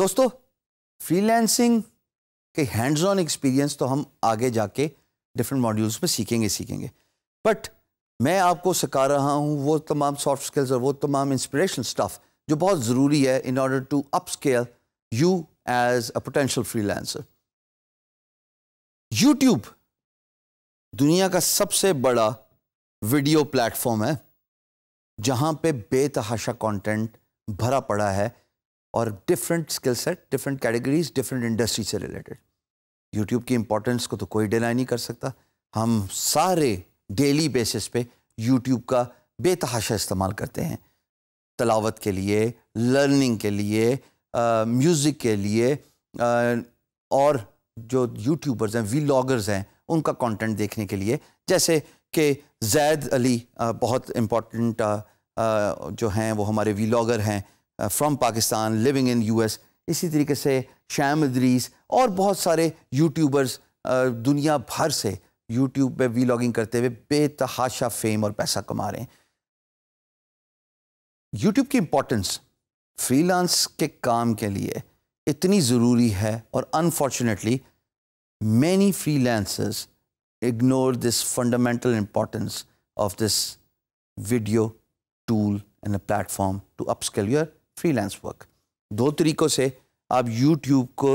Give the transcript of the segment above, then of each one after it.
दोस्तों फ्रीलैंसिंग के hands on experience तो हम आगे जाके डिफरेंट मॉड्यूल्स में सीखेंगे सीखेंगे बट मैं आपको सिखा रहा हूँ वो तमाम सॉफ्ट स्किल्स और वो तमाम इंस्परेशन स्टफ़ जो बहुत ज़रूरी है in order to upscale you as a potential lancer YouTube दुनिया का सबसे बड़ा वीडियो प्लेटफॉर्म है जहाँ पे बेतहाशा कंटेंट भरा पड़ा है और different skill set different categories different industry से रिलेटेड यूट्यूब की इंपॉर्टेंस को तो कोई डिनाई नहीं कर सकता हम सारे डेली बेसिस पे यूट्यूब का बेतहाशा इस्तेमाल करते हैं तलावत के लिए लर्निंग के लिए म्यूज़िक के लिए आ, और जो यूट्यूबर्स हैं वीलॉगर्स हैं उनका कंटेंट देखने के लिए जैसे कि जैद अली आ, बहुत इम्पॉर्टेंट जो हैं वो हमारे वीलॉगर हैं from Pakistan living in U S इसी तरीके से शैम इदरीस और बहुत सारे यूट्यूबर्स uh, दुनिया भर से यूट्यूब पे लॉगिंग करते हुए बेतहाशा फेम और पैसा कमा रहे हैं यूट्यूब की इम्पोर्टेंस फ्रीलांस के काम के लिए इतनी ज़रूरी है और unfortunately many freelancers ignore this fundamental importance of this video tool and a platform to upskill your freelance work दो तरीक़ों से आप यूट्यूब को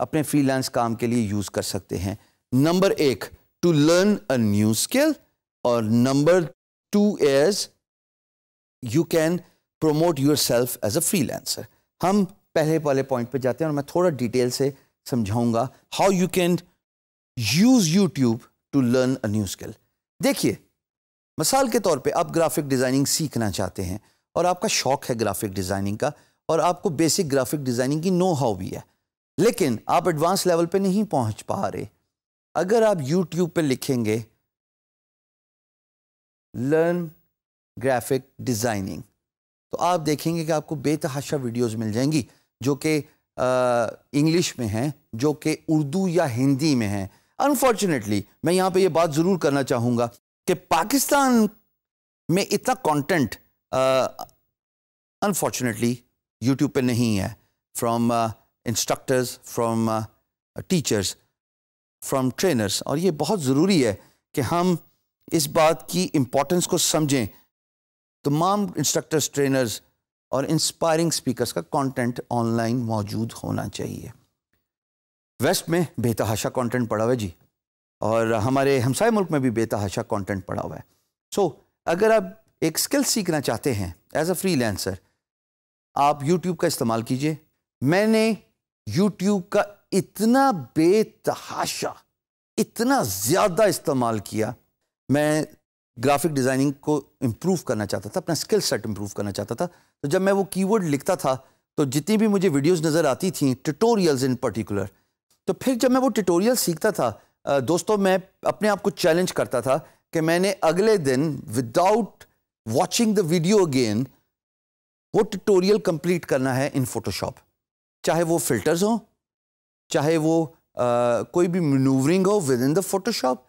अपने फ्रीलांस काम के लिए यूज़ कर सकते हैं नंबर एक to learn a new skill और number two is you can promote yourself as a freelancer हम पहले वाले पॉइंट पे जाते हैं और मैं थोड़ा डिटेल से समझाऊंगा how you can use YouTube to learn a new skill देखिए मिसाल के तौर पे आप ग्राफिक डिज़ाइनिंग सीखना चाहते हैं और आपका शौक है ग्राफिक डिज़ाइनिंग का और आपको बेसिक ग्राफिक डिज़ाइनिंग की नो हाउ भी है लेकिन आप एडवांस लेवल पे नहीं पहुंच पा रहे अगर आप यूट्यूब पे लिखेंगे लर्न ग्राफिक डिज़ाइनिंग तो आप देखेंगे कि आपको बेतहाशा वीडियोस मिल जाएंगी जो कि इंग्लिश में हैं जो कि उर्दू या हिंदी में हैं अनफॉर्चुनेटली मैं यहाँ पे ये बात ज़रूर करना चाहूँगा कि पाकिस्तान में इतना कंटेंट अनफॉर्चुनेटली uh, यूट्यूब पे नहीं है from instructors from teachers from trainers और ये बहुत ज़रूरी है कि हम इस बात की इम्पोर्टेंस को समझें तमाम इंस्ट्रक्टर्स ट्रेनर्स और इंस्पायरिंग स्पीकर्स का कंटेंट ऑनलाइन मौजूद होना चाहिए वेस्ट में बेतहाशा कंटेंट पड़ा हुआ है जी और हमारे हमसाय मुल्क में भी बेतहाशा कंटेंट पड़ा हुआ है सो so, अगर आप एक स्किल सीखना चाहते हैं एज अ फ्री लेंसर आप यूट्यूब का इस्तेमाल कीजिए मैंने यूट्यूब का इतना बेतहाशा इतना ज़्यादा इस्तेमाल किया मैं ग्राफिक डिज़ाइनिंग को इम्प्रूव करना चाहता था अपना स्किल सेट इम्प्रूव करना चाहता था तो जब मैं वो कीवर्ड लिखता था तो जितनी भी मुझे वीडियोस नज़र आती थी ट्यूटोरियल्स इन पर्टिकुलर तो फिर जब मैं वो ट्यूटोरियल सीखता था दोस्तों मैं अपने आप को चैलेंज करता था कि मैंने अगले दिन without watching the video again वो ट्यूटोरियल कंप्लीट करना है इन फोटोशॉप चाहे वो फिल्टर्स हो चाहे वो आ, कोई भी मनूवरिंग हो विद इन द फोटोशॉप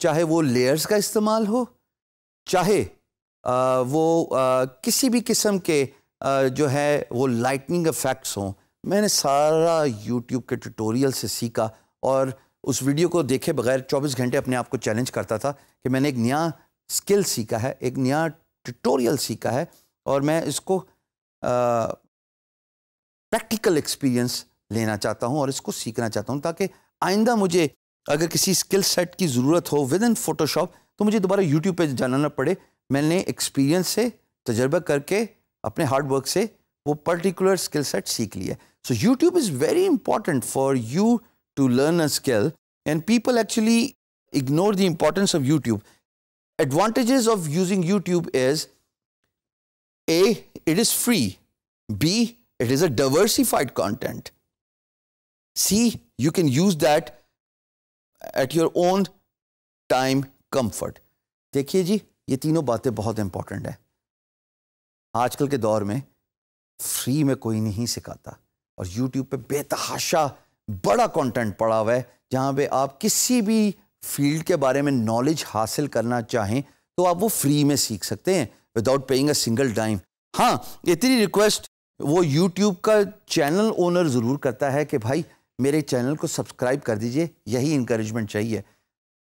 चाहे वो लेयर्स का इस्तेमाल हो चाहे आ, वो आ, किसी भी किस्म के आ, जो है वो लाइटनिंग इफ़ेक्ट्स हों मैंने सारा यूट्यूब के ट्यूटोरियल से सीखा और उस वीडियो को देखे बगैर 24 घंटे अपने आप को चैलेंज करता था कि मैंने एक नया स्किल सीखा है एक नया ट्यूटोरियल सीखा है और मैं इसको प्रैक्टिकल एक्सपीरियंस लेना चाहता हूँ और इसको सीखना चाहता हूँ ताकि आइंदा मुझे अगर किसी स्किल सेट की ज़रूरत हो विद इन फ़ोटोशॉप तो मुझे दोबारा यूट्यूब पे जाना ना पड़े मैंने एक्सपीरियंस से तजर्बा करके अपने हार्ड वर्क से वो पर्टिकुलर स्किल सेट सीख लिया so YouTube is very important for you to learn a skill and people actually ignore the importance of YouTube advantages of using YouTube is A, it is free. B, it is a diversified content. C, you can use that at your own time comfort. देखिए जी ये तीनों बातें बहुत important है आजकल के दौर में फ्री में कोई नहीं सिखाता और YouTube पे बेतहाशा बड़ा कंटेंट पड़ा हुआ है जहाँ पे आप किसी भी फील्ड के बारे में नॉलेज हासिल करना चाहें तो आप वो फ्री में सीख सकते हैं without paying a single time हाँ इतनी रिक्वेस्ट वो यूट्यूब का चैनल ओनर ज़रूर करता है कि भाई मेरे चैनल को सब्सक्राइब कर दीजिए यही इंकरेजमेंट चाहिए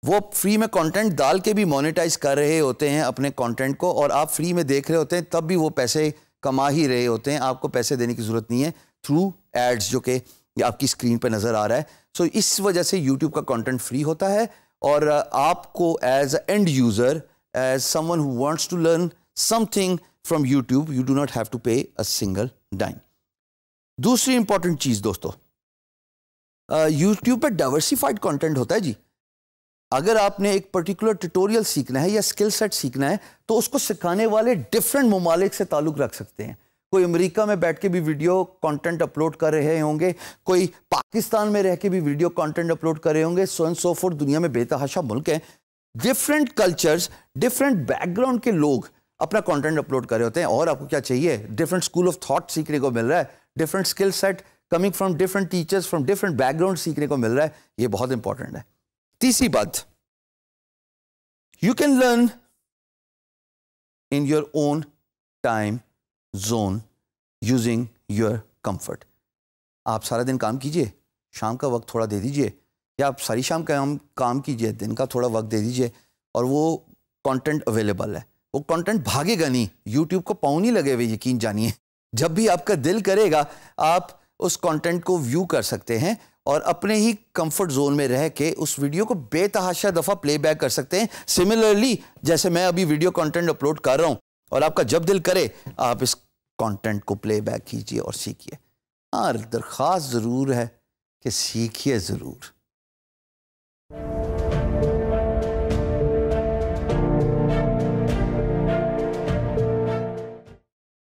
वो फ्री में कंटेंट डाल के भी मोनेटाइज कर रहे होते हैं अपने कंटेंट को और आप फ्री में देख रहे होते हैं तब भी वो पैसे कमा ही रहे होते हैं आपको पैसे देने की ज़रूरत नहीं है थ्रू एड्स जो कि आपकी स्क्रीन पर नज़र आ रहा है सो so, इस वजह से यूट्यूब का कॉन्टेंट फ्री होता है और आपको as a end user as someone who wants to learn something from YouTube you do not have to pay a single dime दूसरी इंपॉर्टेंट चीज़ दोस्तों यूट्यूब पर डाइवर्सिफाइड कंटेंट होता है जी अगर आपने एक पर्टिकुलर ट्यूटोरियल सीखना है या स्किल सेट सीखना है तो उसको सिखाने वाले डिफरेंट ममालिक से ताल्लुक़ रख सकते हैं कोई अमेरिका में बैठ के भी वीडियो कंटेंट अपलोड कर रहे होंगे कोई पाकिस्तान में रह के भी वीडियो कंटेंट अपलोड कर रहे होंगे सो एंड सो फोर दुनिया में बेतहाशा मुल्क हैं डिफरेंट कल्चर्स डिफरेंट बैकग्राउंड के लोग अपना कंटेंट अपलोड कर रहे होते हैं और आपको क्या चाहिए डिफरेंट स्कूल ऑफ थॉट सीखने को मिल रहा है different skill set coming from different teachers from different background सीखने को मिल रहा है ये बहुत इंपॉर्टेंट है तीसरी बात you can learn in your own time zone using your comfort आप सारा दिन काम कीजिए शाम का वक्त थोड़ा दे दीजिए या आप सारी शाम का काम काम कीजिए दिन का थोड़ा वक्त दे दीजिए और वो कंटेंट अवेलेबल है वो कंटेंट भागेगा नहीं यूट्यूब को पाँव नहीं लगे हुए यकीन जानिए जब भी आपका दिल करेगा आप उस कंटेंट को व्यू कर सकते हैं और अपने ही कंफर्ट जोन में रह के उस वीडियो को बेतहाशा दफ़ा प्लेबैक कर सकते हैं सिमिलरली जैसे मैं अभी वीडियो कंटेंट अपलोड कर रहा हूँ और आपका जब दिल करे आप इस कंटेंट को प्लेबैक कीजिए और सीखिए हाँ दरख्वास्त ज़रूर है कि सीखिए ज़रूर